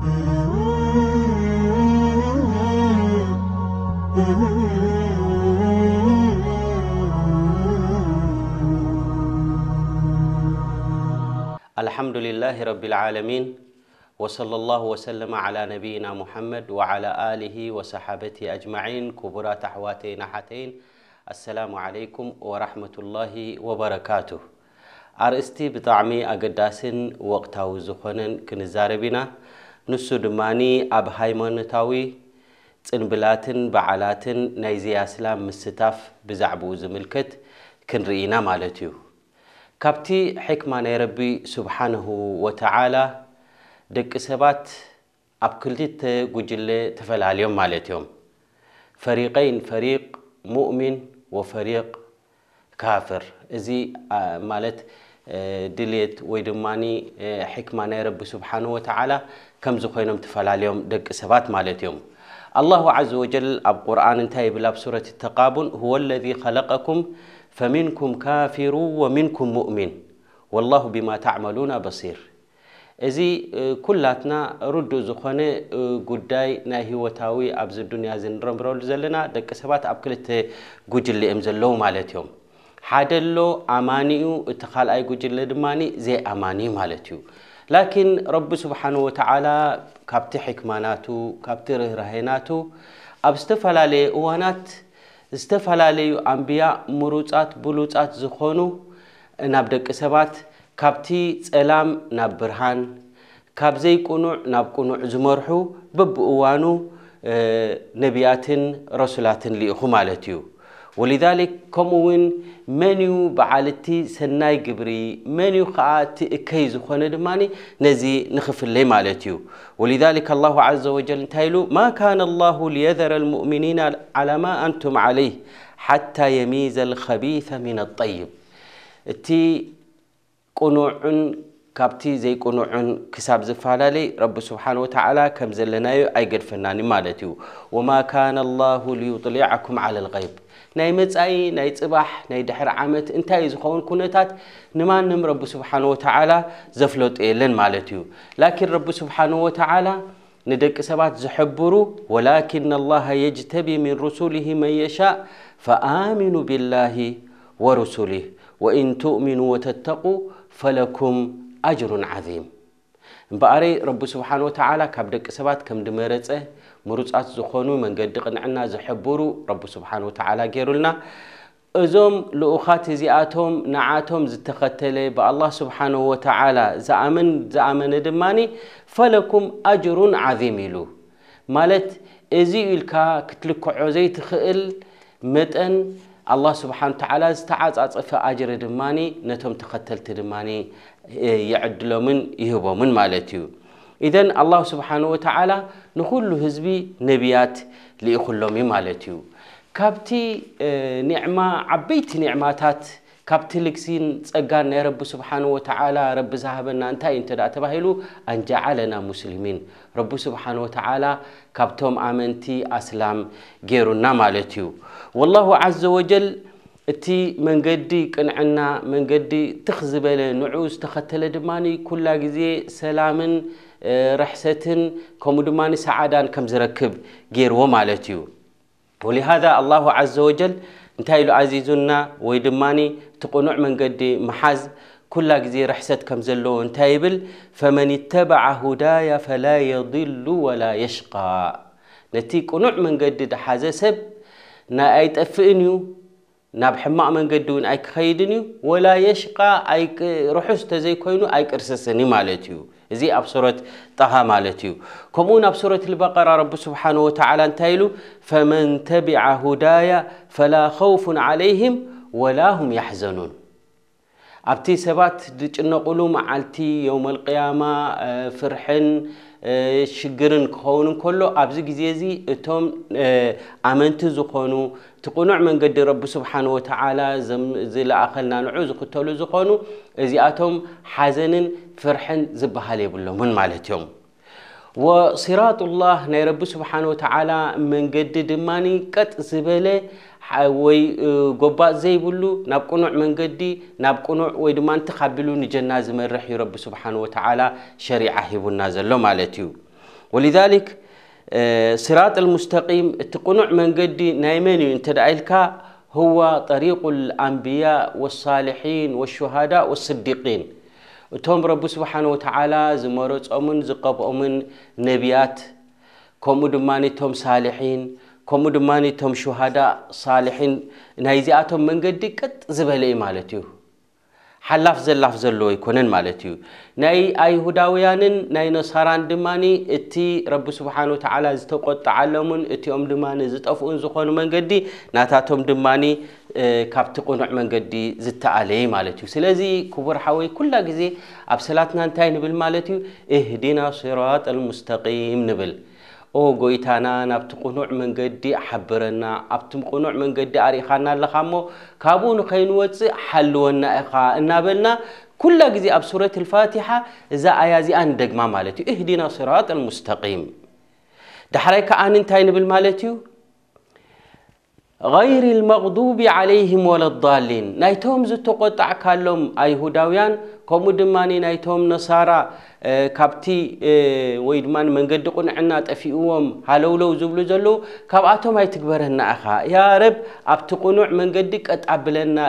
الحمد لله رب العالمين وصلى الله وسلم على نبينا محمد وعلى آله وصحابته أجمعين كبرى تحواتي نحتين السلام عليكم ورحمة الله وبركاته أرستي بطعمي أقداس وقتاو زخونا كنزاربنا نسو دماني اب هايمان تاوي تنبلاتن بعلاتن نايزي اسلام مستاف بزعبو زملكت كن رئينا مالتيو كابتي حكمان ربي سبحانه وتعالى دك سبات اب كلتت قجلة تفل اليوم فريقين فريق مؤمن وفريق كافر ازي مالت دليت ويدماني حكمة رب سبحانه وتعالى كم زخينم تفعل اليوم دق سبات مالتيوم الله عز وجل أب قرآن انتهي بلاب سورة التقابن هو الذي خلقكم فمنكم كافر ومنكم مؤمن والله بما تعملون بصير إذي كلاتنا رد زخنة قداي ناهي وتاوي أبز الدنيا زين رمرول زلنا دك سبات أبكلت قجل لإمزلو مالتيوم ሓደ ሎ ኣማኒኡ እቲ ካልኣይ ጉጅለ ድማ ዘይኣማኒ ማለት እዩ ላኪን ረቢ ስብሓን ወተዓላ ካብቲ ሕክማናቱ ካብቲ ርህራሄናቱ ኣብ ዝተፈላለየ እዋናት ዝተፈላለዩ ኣንብያ ምሩፃት ብሉፃት ዝኾኑ ናብ ደቂ ሰባት ካብቲ ፀላም ናብ ብርሃን ካብ ዘይቁኑዕ ናብ ቁኑዕ ዝመርሑ በብእዋኑ ነቢያትን ረሱላትን ልኢኹ ማለት እዩ ولذلك كموين منيو بعالتي سناي قبري منيو خاتي اكي زخوانا دماني نزي نخف اللي مالتيو ولذلك الله عز وجل تايلو ما كان الله ليذر المؤمنين على ما أنتم عليه حتى يميز الخبيث من الطيب تي قنوع كابتي زي كنوعن كساب زفالالي رب سبحانه وتعالى كم زلنايو اي قد فناني مالتيو وما كان الله ليطلعكم على الغيب ناي متسعي ناي تصباح ناي دحر عامت انتاي زخون كونتات نما نم رب سبحانه وتعالى زفلوت ايلن مالتيو لكن رب سبحانه وتعالى ندك سبات زحبرو ولكن الله يجتبي من رسوله من يشاء فآمنوا بالله ورسوله وإن تؤمنوا وتتقوا فلكم أجر عظيم እምበኣረይ ረቢ ስብሓን ወተዓላ ካብ ደቂ ሰባት ከም ድመረፀ ምሩፃት ዝኾኑ መንገዲ ቅንዕና ዝሕብሩ ረቢ ስብሓን ወተዓላ ገይሩልና እዞም ልኡኻት እዚኣቶም ንዓቶም ዝተኸተለ ብኣላህ ስብሓንሁ ወተዓላ ዝኣምን ዝኣመነ ድማኒ ፈለኩም ኣጅሩን ዓዚም ኢሉ ማለት እዚ ኢልካ ክትልክዖ ዘይትኽእል መጠን ኣላህ ስብሓን ተዓላ ዝተዓፃፀፈ ኣጅሪ ድማኒ ነቶም ተኸተልቲ ድማኒ يعدሎምን ይህቦምን ማለት እዩ ኢዘን ኣላሁ ስብሓን ወተዓላ ንኩሉ ህዝቢ ነቢያት ልኢኹሎም እዩ ማለት እዩ ካብቲ ኒዕማ ዓበይቲ ኒዕማታት ካብቲ ልግሲን ፀጋን ናይ ረቢ ስብሓን ወተዓላ ረቢ ዝሃበና እንታይ እንተ ደኣ ተባሂሉ ኣንጀዓለና ሙስልሚን ረቢ ስብሓን ወተዓላ ካብቶም ኣመንቲ ኣስላም ገይሩና ማለት እዩ ወላሁ ዓዘ ወጀል اتي منجدي كنعنا منجدي تخزبل نعوز تختل دماني كل جزي سلامن رحستن كم دماني سعدان كم زركب غير ومالتيو ولهذا الله عز وجل انتهي عزيزنا ويدماني تقنوع منجدي محز كل جزي رحست كم زلو انتايبل فمن اتبع هدايا فلا يضل ولا يشقى نتي قنوع منجدي حاز سب نا ايت افنيو ناب حماق من قدون أيك خيدني ولا يشقى أيك رحص تزي كونو أيك إرسسني مالتيو زي أبصرة طه مالتيو كمون أبصرة البقرة رب سبحانه وتعالى انتايلو فمن تبع هدايا فلا خوف عليهم ولا هم يحزنون أبتي سبات دج نقولو معلتي يوم القيامة فرحن ሽግርን ክኸውን ከሎ ኣብዚ ግዜ እዚ እቶም ኣመንቲ ዝኾኑ እቲ ቁኑዕ መንገዲ ረቢ ስብሓን ወተዓላ ዝለኣኸልና ንዑ ዝኽተሉ ዝኾኑ እዚኣቶም ሓዘንን ፍርሕን ዝበሃል የብሎምን ማለት እዮም ላህ ናይ ረቢ ስብሓን ወተዓላ መንገዲ ድማኒ ቀጥ ዝበለ وي غبا زي بلو ناب كنوع من قدي ناب كنوع ويدمان تقبلو نجنا زمن رحي رب سبحانه وتعالى شريعة هبو النازل لو مالتيو ولذلك صراط المستقيم تقنع من قدي نايمين انت دعيلك هو طريق الأنبياء والصالحين والشهداء والصديقين وتوم رب سبحانه وتعالى زمرت أمن زقب أمن نبيات كومدماني توم صالحين ከምኡ ድማ እቶም ሽሃዳ ሳልሒን ናይ ዚኣቶም መንገዲ ቀጥ ዝበለ እዩ ማለት እዩ ሓላፍ ዘላፍ ዘለዎ ይኮነን ማለት እዩ ናይ ኣይሁዳውያንን ናይ ነሳራን ድማኒ እቲ ረቢ ስብሓን ወተዓላ ዝተቆጥዓሎምን እቲኦም ድማኒ ዝጠፍኡን ዝኾኑ መንገዲ ናታቶም ድማኒ ካብቲ ቁኑዕ መንገዲ ዝተኣለየ ማለት እዩ ስለዚ ክቡር ሓወይ ኩላ ግዜ ኣብ ሰላትና እንታይ ንብል ማለት እዩ እህዲና ስራጥ ልሙስተቂም ንብል ኦ ጎይታና ናብቲ ቁኑዕ መንገዲ ሓብረና ኣብቲ ቁኑዕ መንገዲ ኣርኢኻና ኣለኻ እሞ ካብኡ ንኸይንወፅእ ሓልወና ኢኻ እናበልና ኩላ ግዜ ኣብ ሱረት ልፋትሓ እዛ ኣያ እዚኣ ንደግማ ማለት እዩ እህዲና ስራጥ ልሙስተቂም ዳሕራይ ከዓ ንንታይ ንብል ማለት እዩ غير المغضوب عليهم ولا الضالين نايتهم قطع كالهم أيهوداويان كم دماني نايتهم نصارى كابتي ويدمان من قد قنعنا تفيقوهم هلو لو زبل زلو كابعاتهم هاي تكبرهن أخا يا رب أبتقنع من قد أتقبلنا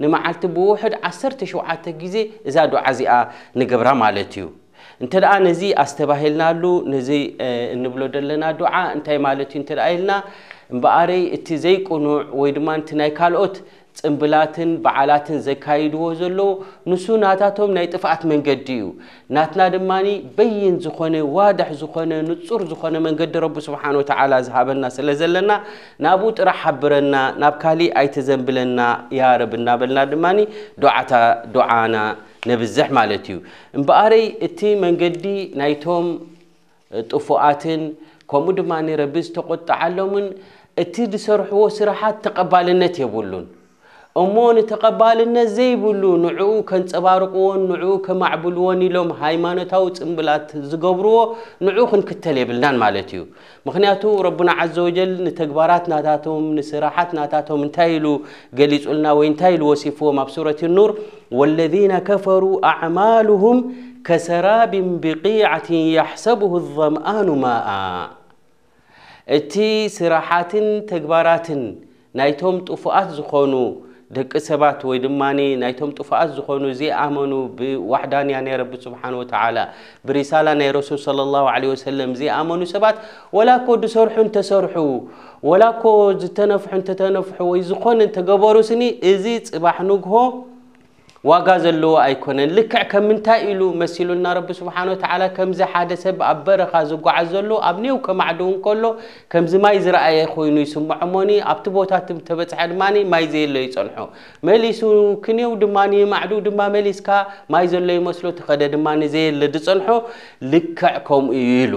نما علت بوحد عسرت شو عتجزي زادوا عزيئة نقبرها مالتيو أنت ደኣ نزي ኣስተባሂልናሉ له نزي ዘለና ዱዓ እንታይ ማለት እዩ እንተ እምበኣረይ እቲ ዘይቁኑዕ ወይ ድማ እቲ ናይ ካልኦት ፅምብላትን በዓላትን ዘካይድዎ ዘሎ ንሱ ናታቶም ናይ ጥፋኣት መንገዲ እዩ ናትና ድማ በይን ዝኾነ ዋድሕ ዝኾነ ንፁር ዝኾነ መንገዲ ረቢ ስብሓን ወተዓላ ዝሃበና ስለ ዘለና ናብኡ ጥራሕ ሓብረና ናብ ካሊእ ኣይተዘንብለና ያ ረብ እናበልና ድማ ድማኒ ዶዓና ነብዝሕ ማለት እዩ እምበኣረይ እቲ መንገዲ ናይቶም ጥፉኣትን ከምኡ ድማ ረቢ ዝተቆጣዓሎምን እቲ ዝሰርሕዎ ስራሓት ተቐባልነት የብሉን እሞ ንተቐባልነት ዘይብሉ ንዕኡ ከንፀባርቕዎን ንዕኡ ከማዕብልዎን ኢሎም ሃይማኖታዊ ፅምብላት ዝገብርዎ ንዕኡ ክንክተል የብልናን ማለት እዩ ምክንያቱ ረብና ዓዘ ወጀል ንተግባራት ናታቶም ንስራሓት ናታቶም እንታይ ኢሉ ገሊፁልና ወይ እንታይ ኢሉ ወሲፍዎም ኣብ ሱረት ኑር ወለذነ ከፈሩ ኣዕማልሁም ከሰራብን ብቂዓትን ያሕሰብሁ الظምኣኑ ማኣ اتی سراحتن تجبراتن نیتوم توفات زخونو دک سبات ویدمانی نیتوم توفات زخونو زی آمنو به وحدانی آن رب سبحان و تعالى برساله نی رسول صلی الله علیه و سلم زی آمنو سبات ولکو دسرحو تسرحو ولکو زتنفحو تتنفحو ویزخون تجبروسی ازیت بحنوگه ዋጋ ዘለዎ ኣይኮነን ልክዕ ከም ምንታይ ኢሉ መሲሉና ረቢ ስብሓን ወተዓላ ከምዚ ሓደ ሰብ ኣብ በረኻ ዝጓዓዝ ዘሎ ኣብ ኔው ከማዕድው እንከሎ ከምዚ ማይ ዝረኣየ ኮይኑ ይስምዖሞኒ ኣብቲ ቦታት ተበፅሐ ድማኒ ማይ ዘየሎ ይፀንሖ መሊሱ ክንየው ድማኒ ማዕዱ ድማ መሊስካ ማይ ዘሎ ይመስሎ ተኸደ ድማኒ ዘየለ ድፀንሖ ልክዕ ከምኡ ኢሉ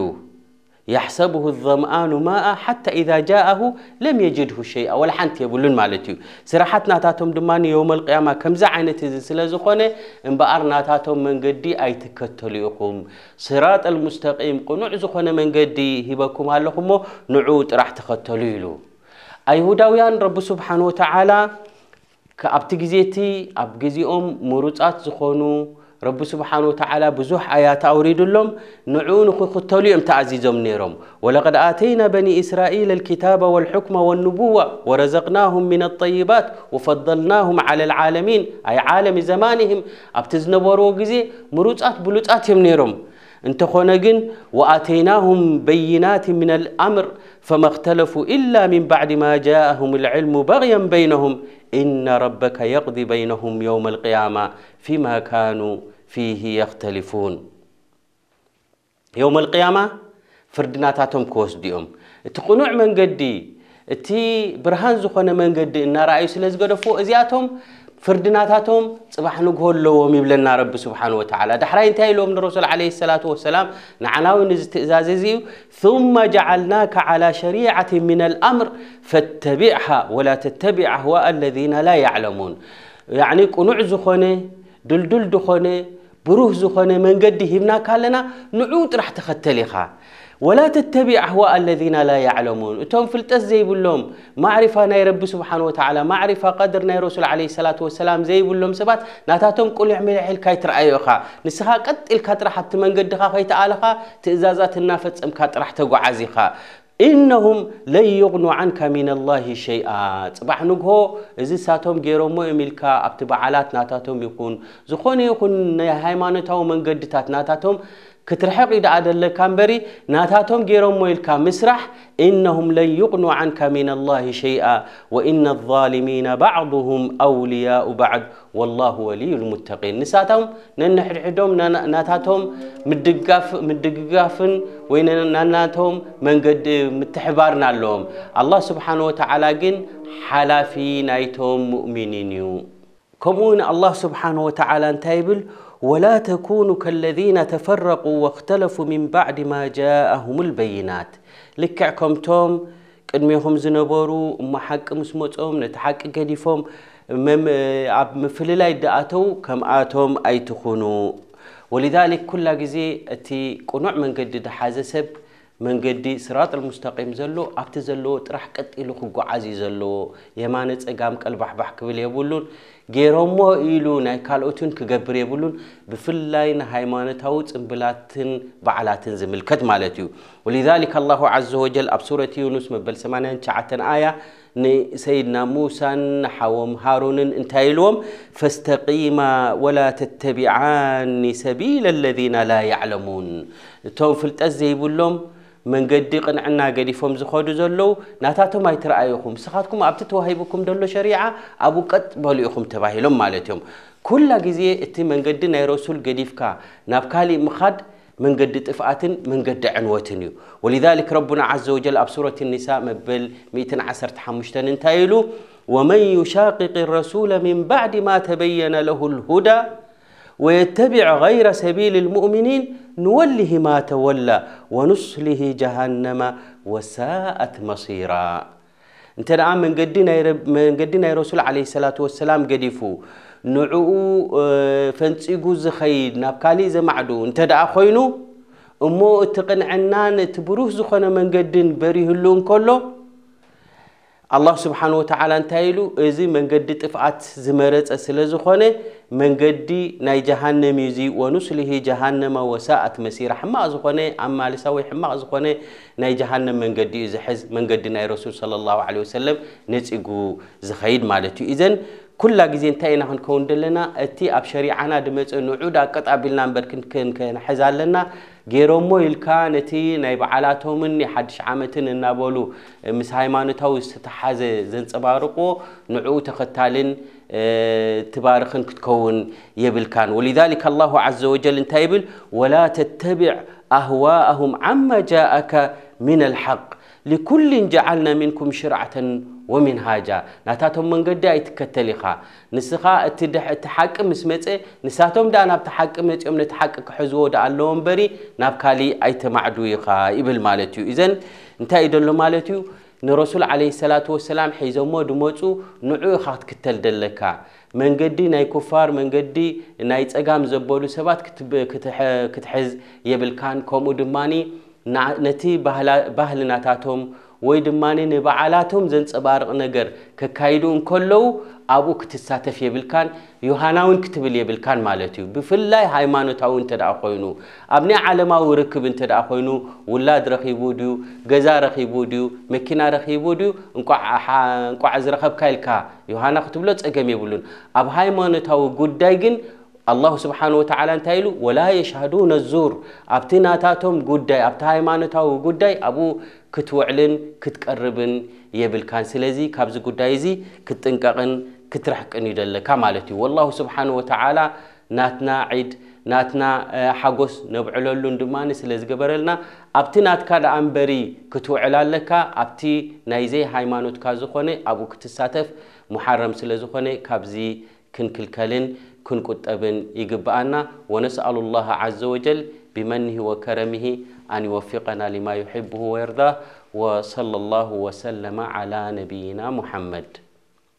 يحسبه الظمآن ماء حتى إذا جاءه لم يجده شيئا ولا حنت يبلون مالتيو سرحتنا ناتاتهم دماني يوم القيامة كم زعينة زلزلة زخونة إن بأر ناتاتهم من قدي أي تكتليكم صراط المستقيم قنوع زخونة من قدي هبكم هالكم نعود راح تكتليلو أيهوداويان رب سبحانه وتعالى كأبتقزيتي أبقزيهم مروتات زخونو رب سبحانه وتعالى بزح آيات أوريد لهم نعونك قتلوا تعزيزهم نيرهم ولقد آتينا بني إسرائيل الكتاب والحكم والنبوة ورزقناهم من الطيبات وفضلناهم على العالمين أي عالم زمانهم أبتزنبوا روغزي مروزات بلوزاتهم نيرهم انت خونجن واتيناهم بينات من الامر فما اختلفوا إلا من بعد ما جاءهم العلم بغيا بينهم إن ربك يقضي بينهم يوم القيامة فيما كانوا فيه يختلفون يوم القيامة فردناتاتهم كوس ديهم تقنوع من قدي تي برهان زخون من قدي إن رأي سلزقدفو أزياتهم فردناتاتهم صباح نقول لهم يبلنا رب سبحانه وتعالى دحرين تايل من الرسول عليه الصلاة والسلام نعناو نزتئزازيزيو ثم جعلناك على شريعة من الأمر فاتبعها ولا تتبع أهواء الذين لا يعلمون يعني كنوع زخوني دلدل دخوني بروه زخوني من قد هبنا كالنا نعود راح تختلخا ولا تتبع أهواء الذين لا يعلمون وتوم فلت زي بلوم معرفة نيرب سبحانه وتعالى معرفة قدر نير رسول عليه الصلاة والسلام زي بلوم سبات ناتاتهم كل يعمل حيل كايتر أيوخا نسخة قد الكاتر حتى من قدخا خيت آلخا تئزازات النافذ أم كاتر حتى عزيخا إنهم لا يغنوا عنك من الله شيئا صباح نقه إذا ساتهم جيرو مؤملكا أبتبع على ناتاتهم يكون زخوني يكون نهايمانتهم من قدتات ناتاتهم ክትርሕቕ ኢደ ኣደለካ እምበሪ ናታቶም ገይሮሞ ኢልካ ምስራሕ ኢነሁም ለን ዩቕኑ ዓንካ ምን ላህ ሸይአ ወኢነ ظልሚና ባዕضሁም ኣውልያኡ ባዕድ ወላሁ ወልዩ ልሙተቂን ንሳቶም ነንሕድሕዶም ናታቶም ምድግጋፍን ወይ ናናቶም መንገዲ ምትሕባርን ኣለዎም ኣላህ ስብሓን ወተዓላ ግን ሓላፊ ናይቶም ሙእሚኒን እዩ ከምኡ ውን ኣላህ ስብሓን ወተዓላ እንታይ ይብል ولا تكونوا كالذين تفرقوا واختلفوا من بعد ما جاءهم البينات لكعكم توم قدميهم زنبورو ما حق مسمطوم نتحق قديفوم مم عب مفللا يدعاتو كم آتوم أي تخونو ولذلك كل جزي أتي كنوع من قد حازسب سب መንገዲ ስራጥ ሙስተቂም ዘሎ ኣብቲ ዘለዎ ጥራሕ ቀጢሉ ክጓዓዝ እዩ ዘለዎ የማነ ፀጋም ቀልባሕባሕ ክብል የብሉን ገይሮሞ ኢሉ ናይ ካልኦትን ክገብር የብሉን ብፍላይ ንሃይማኖታዊ ፅምብላትን በዓላትን ዝምልከት ማለት እዩ ወሊዛሊክ ኣላሁ ዘ ወጀል ኣብ ሱረት ዩኑስ መበል 89 ኣያ ንሰይድና ሙሳን ሓዎም ሃሩንን እንታይ ኢልዎም ፈስተቂማ ወላ ተተቢዓኒ ሰቢል ለذና ላ ያዕለሙን እቶም ፍልጠት ዘይብሎም من قدي قنعنا قدي فهم زخود زلوا ناتاتو ما يترى سخاتكم أبتتوا هيبكم دلوا شريعة أبو قد بليهم تباهلهم مالتهم كل جزية إتى من قدي نيرسول قدي فكا نبكالي مخد من قد تفقات من قدي عنوتني ولذلك ربنا عز وجل أبصرة النساء مبل ميت عسر تحمشتن تايلو ومن يشاقق الرسول من بعد ما تبين له الهدى ويتبع غير سبيل المؤمنين نوله ما تولى ونصله جهنم وساءت مصيرا انت الان من قدنا من قدنا الرسول عليه الصلاه والسلام قديفو نعو آه، فنصيغو زخيد نابكالي كالي زمعدو انت دعا خوينو እሞ እቲ ቅንዕናን እቲ من قدن بريه اللون كله الله سبحانه وتعالى انتايلو ازي منجدي طفعات زمرص سلازخونه منجدي ناي جهنم يزي ونسله جهنم وساءت مسير حما زخونه اما لساوي حما زخونه ناي جهنم منجدي ازي حز منجدي ناي رسول صلى الله عليه وسلم نصيغو زخيد مالتو اذن كل جزين تاينا نحن كون دلنا اتي اب شريعنا عودا قطع بلنا بركن كن كن حزال لنا جيرومو إلكانتي نيب على تومني حدش عامتن النابولو مسايمان تاو استحاز زنت أبارقو نعو تختالن تبارخن كتكون يبل كان ولذلك الله عز وجل انتابل ولا تتبع أهواءهم عما جاءك من الحق لكل جعلنا منكم شرعة ومن هاجا نتاتهم من قد نسخة نسخا التحق مسمته نساتهم دا ناب تحق يوم نتحقق حزود على اللهم بري ناب كالي ايتمعدو خا يبل مالتيو اذن انت يدلو مالتيو ንረሱል ዓለ ሰላት ወሰላም ሒዞሞ ድመፁ ንዑኡ ኢኻ ክትክተል ደለካ መንገዲ ናይ ኩፋር መንገዲ ናይ ፀጋም ዘበሉ ሰባት ክትሕዝ የብልካን ከምኡ ድማኒ ነቲ ባህልናታቶም ወይ ድማ ንበዓላቶም ዘንፀባርቕ ነገር ከካይዱ እንከለዉ ኣብኡ ክትሳተፍ የብልካን ዮሃናውን ክትብል የብልካን ማለት እዩ ብፍላይ ሃይማኖታዊ እንተ ደኣ ኮይኑ ኣብ ናይ ዓለማዊ ርክብ እንተ ደኣ ኮይኑ ውላድ ረኺቡ ድዩ ገዛ ረኺቡ ድዩ መኪና ረኺቡ ድዩ እንቋዕ ዝረኸብካ ኢልካ ዮሃና ክትብሎ ፀገም የብሉን ኣብ ሃይማኖታዊ ጉዳይ ግን الله سبحانه وتعالى እንታይ ኢሉ ወላ የሽሃዱነ ዙር ኣብቲ ናታቶም ጉዳይ ኣብቲ ሃይማኖታዊ ጉዳይ ኣብኡ ክትውዕልን ክትቀርብን የብልካን ስለዚ ካብዚ ጉዳይ እዚ ክትጥንቀቕን ክትረሕቅን እዩ ዘለካ ማለት እዩ ወላሁ ስብሓን ወተዓላ ናትና ዒድ ናትና ሓጎስ ነብዕለሉን ድማ ስለ ዝገበረልና ኣብቲ ናትካ ደኣ እንበሪ ክትውዕል ኣለካ ኣብቲ ናይዘይ ሃይማኖትካ ዝኾነ ኣብኡ ክትሳተፍ ሙሓረም ስለ ዝኾነ ካብዚ ክንክልከልን كن كنكت أبن يجب أنا ونسأل الله عز وجل بمنه وكرمه أن يوفقنا لما يحبه ويرضاه وصلى الله وسلم على نبينا محمد